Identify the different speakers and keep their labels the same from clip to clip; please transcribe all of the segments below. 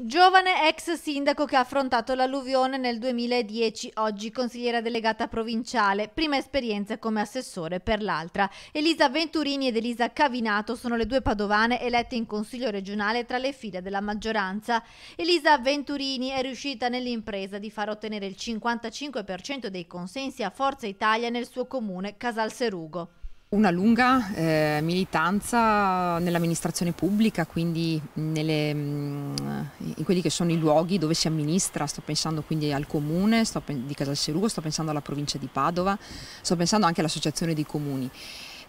Speaker 1: Giovane ex sindaco che ha affrontato l'alluvione nel 2010, oggi consigliera delegata provinciale, prima esperienza come assessore per l'altra. Elisa Venturini ed Elisa Cavinato sono le due padovane elette in consiglio regionale tra le file della maggioranza. Elisa Venturini è riuscita nell'impresa di far ottenere il 55% dei consensi a Forza Italia nel suo comune Casalserugo
Speaker 2: una lunga eh, militanza nell'amministrazione pubblica, quindi nelle, mm, in quelli che sono i luoghi dove si amministra, sto pensando quindi al comune sto, di Casalserugo, sto pensando alla provincia di Padova, sto pensando anche all'associazione dei comuni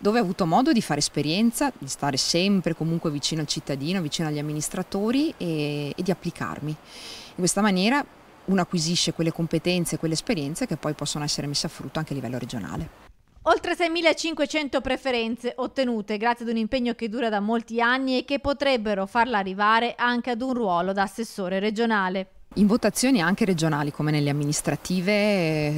Speaker 2: dove ho avuto modo di fare esperienza, di stare sempre comunque vicino al cittadino, vicino agli amministratori e, e di applicarmi. In questa maniera uno acquisisce quelle competenze, quelle esperienze che poi possono essere messe a frutto anche a livello regionale.
Speaker 1: Oltre 6.500 preferenze ottenute grazie ad un impegno che dura da molti anni e che potrebbero farla arrivare anche ad un ruolo da assessore regionale.
Speaker 2: In votazioni anche regionali come nelle amministrative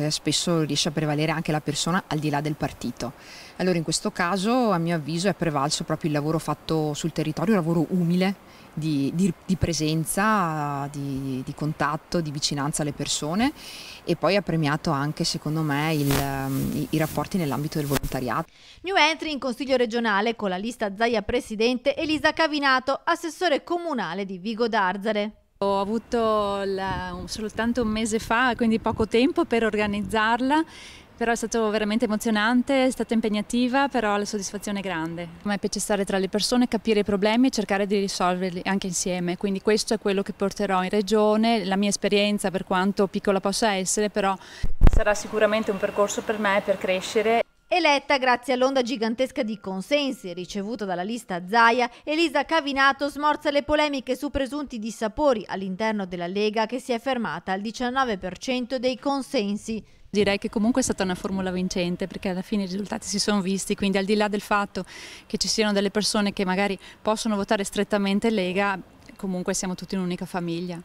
Speaker 2: eh, spesso riesce a prevalere anche la persona al di là del partito. Allora in questo caso a mio avviso è prevalso proprio il lavoro fatto sul territorio, un lavoro umile di, di, di presenza, di, di, contatto, di vicinanza alle persone e poi ha premiato anche secondo me il, i, i, rapporti nell'ambito del volontariato. New entry in Consiglio
Speaker 1: regionale con la lista Zaia Presidente Elisa Cavinato, assessore comunale di Vigo d'Arzare. Ho avuto la, soltanto un mese fa, quindi poco tempo per
Speaker 3: organizzarla però è stato veramente emozionante, è stata impegnativa, però la soddisfazione è grande. A me piace stare tra le persone, capire i problemi e cercare di risolverli anche insieme, quindi questo è quello che porterò in regione, la mia esperienza per quanto piccola possa essere, però sarà sicuramente un percorso per me per crescere.
Speaker 1: Eletta grazie all'onda gigantesca di consensi ricevuta dalla lista Zaia, Elisa Cavinato smorza le polemiche su presunti dissapori all'interno della Lega che si è fermata al 19% dei consensi. Direi che comunque è stata una formula vincente perché alla fine i risultati si sono visti, quindi al di là del fatto
Speaker 3: che ci siano delle persone che magari possono votare strettamente Lega, comunque siamo tutti un'unica famiglia.